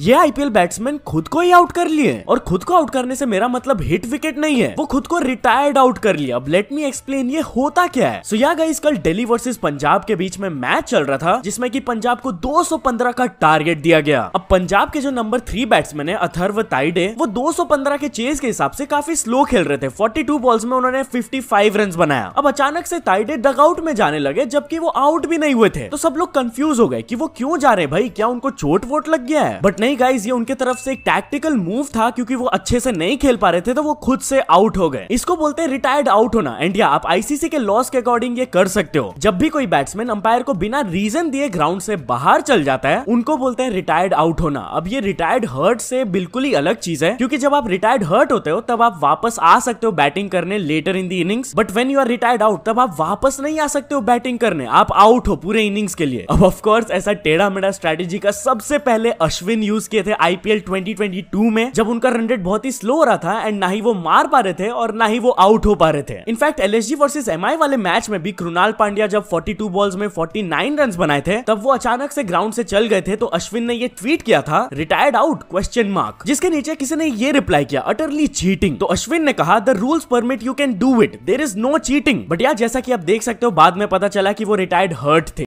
ये IPL batsman खुद को ही आउट कर लिए और खुद को आउट करने से मेरा मतलब हिट विकेट नहीं है वो खुद को रिटायर्ड आउट कर लिया अब लेट मी एक्सप्लेन ये होता क्या है सो so, या गाइस कल दिल्ली वर्सेस पंजाब के बीच में मैच चल रहा था जिसमें कि पंजाब को 215 का टारगेट दिया गया अब पंजाब के जो नंबर थ्री बैट्समैन है अथर्व ताइडे वो दो के चेज के हिसाब से काफी स्लो खेल रहे थे फोर्टी बॉल्स में उन्होंने फिफ्टी रन बनाया अब अचानक से ताइडे डगआउट में जाने लगे जबकि वो आउट भी नहीं हुए थे तो सब लोग कंफ्यूज हो गए की वो क्यों जा रहे भाई क्या उनको चोट वोट लग गया है बट नहीं नहीं गाइज ये उनके तरफ से एक टैक्टिकल मूव था क्योंकि वो अच्छे से नहीं खेल पा रहे थे तो वो खुद से आउट हो गए इसको बोलते हैं रिटायर्ड आउट होना एंड या आप आईसीसी के लॉस के अकॉर्डिंग ये कर सकते हो जब भी कोई बैट्समैन अंपायर को बिना रीजन दिए ग्राउंड से बाहर चल जाता है उनको बोलते हैं रिटायर्ड आउट होना अब ये रिटायर्ड हर्ट से बिल्कुल ही अलग चीज है क्योंकि जब आप रिटायर्ड हर्ट होते हो तब आप वापस आ सकते हो बैटिंग करने later in the innings but when you are retired out तब आप वापस नहीं आ सकते हो बैटिंग करने आप आउट हो पूरे इनिंग्स के लिए अब ऑफकोर्स ऐसा टेढ़ा मेढ़ा स्ट्रेटेजी का सबसे पहले अश्विन यूज यूज किए थे आईपीएल 2022 में जब उनका रन रेट बहुत ही स्लो हो रहा था एंड ना ही वो मार पा रहे थे और ना ही वो आउट हो पा रहे थे इनफैक्ट एल वर्सेस एम वाले मैच में भी कृणाल पांड्या जब 42 बॉल्स में 49 रन बनाए थे तब वो अचानक से ग्राउंड से चल गए थे तो अश्विन ने ये ट्वीट किया था रिटायर्ड आउट क्वेश्चन मार्क जिसके नीचे किसी ने ये रिप्लाई किया अटरली चीटिंग तो अश्विन ने कहा the rules permit you can do it there is no cheating but यार जैसा कि आप देख सकते हो बाद में पता चला कि वो रिटायर्ड हर्ट थे